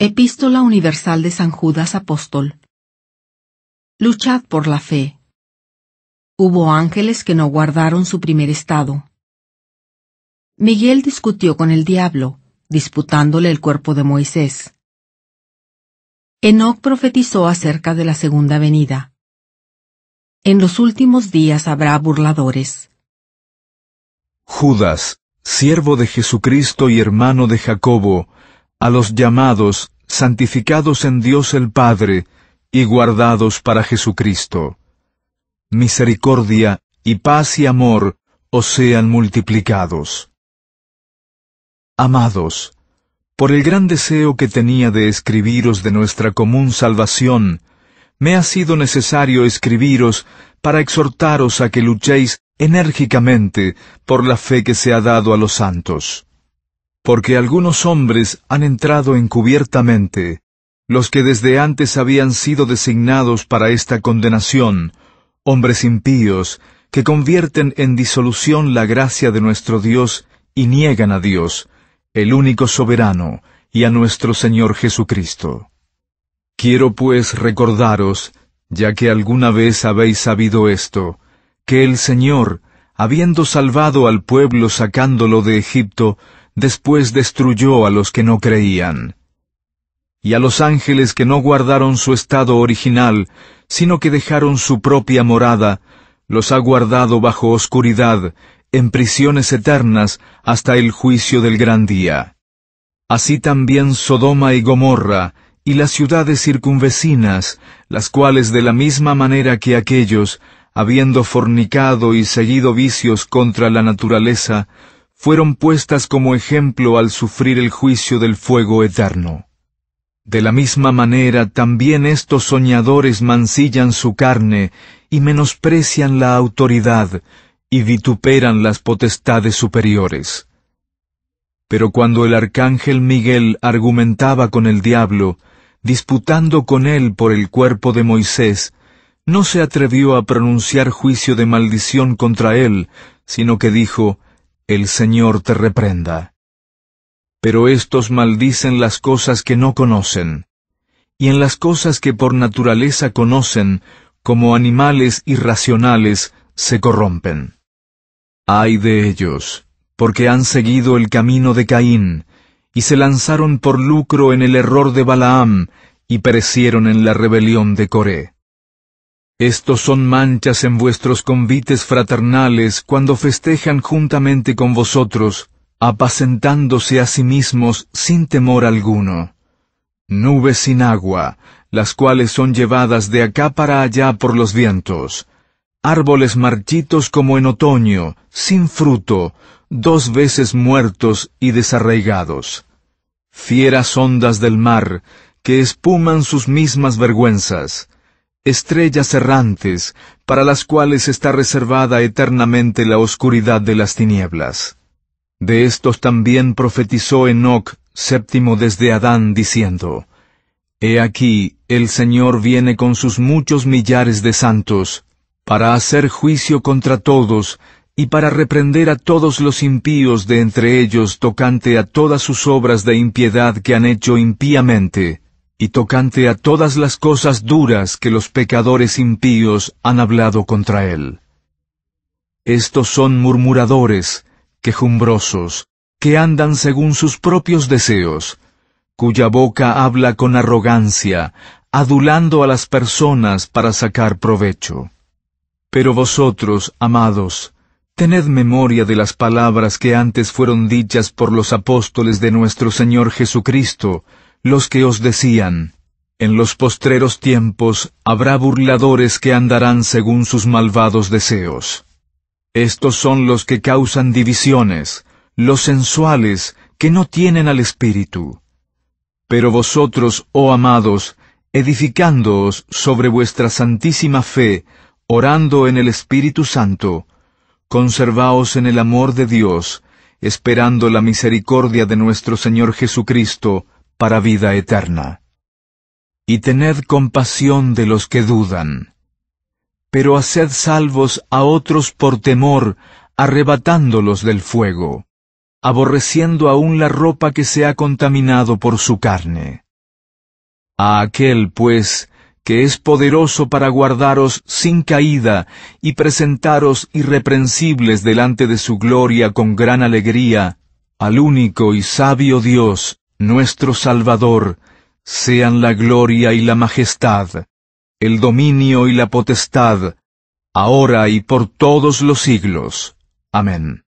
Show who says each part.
Speaker 1: Epístola Universal de San Judas Apóstol. Luchad por la fe. Hubo ángeles que no guardaron su primer estado. Miguel discutió con el diablo, disputándole el cuerpo de Moisés. Enoc profetizó acerca de la segunda venida. En los últimos días habrá burladores. Judas, siervo de Jesucristo y hermano de Jacobo, a los llamados, santificados en Dios el Padre, y guardados para Jesucristo. Misericordia y paz y amor os sean multiplicados. Amados, por el gran deseo que tenía de escribiros de nuestra común salvación, me ha sido necesario escribiros para exhortaros a que luchéis enérgicamente por la fe que se ha dado a los santos porque algunos hombres han entrado encubiertamente, los que desde antes habían sido designados para esta condenación, hombres impíos, que convierten en disolución la gracia de nuestro Dios y niegan a Dios, el único soberano, y a nuestro Señor Jesucristo. Quiero pues recordaros, ya que alguna vez habéis sabido esto, que el Señor, habiendo salvado al pueblo sacándolo de Egipto, después destruyó a los que no creían. Y a los ángeles que no guardaron su estado original, sino que dejaron su propia morada, los ha guardado bajo oscuridad, en prisiones eternas, hasta el juicio del gran día. Así también Sodoma y Gomorra, y las ciudades circunvecinas, las cuales de la misma manera que aquellos, habiendo fornicado y seguido vicios contra la naturaleza, fueron puestas como ejemplo al sufrir el juicio del fuego eterno. De la misma manera también estos soñadores mancillan su carne y menosprecian la autoridad y vituperan las potestades superiores. Pero cuando el arcángel Miguel argumentaba con el diablo, disputando con él por el cuerpo de Moisés, no se atrevió a pronunciar juicio de maldición contra él, sino que dijo, el Señor te reprenda. Pero estos maldicen las cosas que no conocen, y en las cosas que por naturaleza conocen, como animales irracionales, se corrompen. Ay de ellos, porque han seguido el camino de Caín, y se lanzaron por lucro en el error de Balaam, y perecieron en la rebelión de Coré. Estos son manchas en vuestros convites fraternales cuando festejan juntamente con vosotros, apacentándose a sí mismos sin temor alguno. Nubes sin agua, las cuales son llevadas de acá para allá por los vientos. Árboles marchitos como en otoño, sin fruto, dos veces muertos y desarraigados. Fieras ondas del mar, que espuman sus mismas vergüenzas estrellas errantes, para las cuales está reservada eternamente la oscuridad de las tinieblas. De estos también profetizó Enoc, séptimo desde Adán, diciendo, He aquí, el Señor viene con sus muchos millares de santos, para hacer juicio contra todos, y para reprender a todos los impíos de entre ellos tocante a todas sus obras de impiedad que han hecho impíamente, y tocante a todas las cosas duras que los pecadores impíos han hablado contra él. Estos son murmuradores, quejumbrosos, que andan según sus propios deseos, cuya boca habla con arrogancia, adulando a las personas para sacar provecho. Pero vosotros, amados, tened memoria de las palabras que antes fueron dichas por los apóstoles de nuestro Señor Jesucristo, los que os decían, en los postreros tiempos habrá burladores que andarán según sus malvados deseos. Estos son los que causan divisiones, los sensuales, que no tienen al Espíritu. Pero vosotros, oh amados, edificándoos sobre vuestra santísima fe, orando en el Espíritu Santo, conservaos en el amor de Dios, esperando la misericordia de nuestro Señor Jesucristo, para vida eterna. Y tened compasión de los que dudan. Pero haced salvos a otros por temor, arrebatándolos del fuego, aborreciendo aún la ropa que se ha contaminado por su carne. A aquel, pues, que es poderoso para guardaros sin caída y presentaros irreprensibles delante de su gloria con gran alegría, al único y sabio Dios, nuestro Salvador, sean la gloria y la majestad, el dominio y la potestad, ahora y por todos los siglos. Amén.